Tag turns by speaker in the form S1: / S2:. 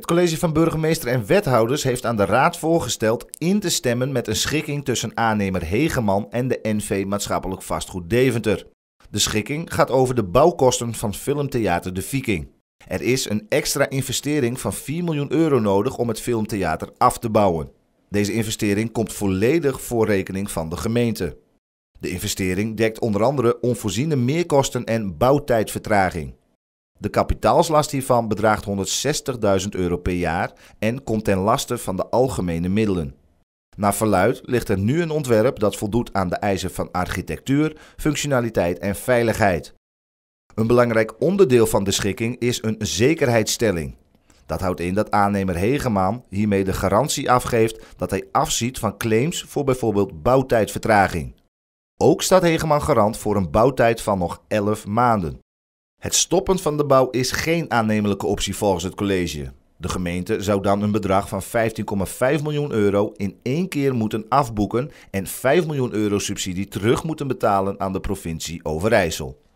S1: Het college van burgemeester en wethouders heeft aan de raad voorgesteld in te stemmen met een schikking tussen aannemer Hegeman en de NV Maatschappelijk Vastgoed Deventer. De schikking gaat over de bouwkosten van filmtheater De Viking. Er is een extra investering van 4 miljoen euro nodig om het filmtheater af te bouwen. Deze investering komt volledig voor rekening van de gemeente. De investering dekt onder andere onvoorziene meerkosten en bouwtijdvertraging. De kapitaalslast hiervan bedraagt 160.000 euro per jaar en komt ten laste van de algemene middelen. Naar verluid ligt er nu een ontwerp dat voldoet aan de eisen van architectuur, functionaliteit en veiligheid. Een belangrijk onderdeel van de schikking is een zekerheidsstelling. Dat houdt in dat aannemer Hegeman hiermee de garantie afgeeft dat hij afziet van claims voor bijvoorbeeld bouwtijdvertraging. Ook staat Hegeman garant voor een bouwtijd van nog 11 maanden. Het stoppen van de bouw is geen aannemelijke optie volgens het college. De gemeente zou dan een bedrag van 15,5 miljoen euro in één keer moeten afboeken en 5 miljoen euro subsidie terug moeten betalen aan de provincie Overijssel.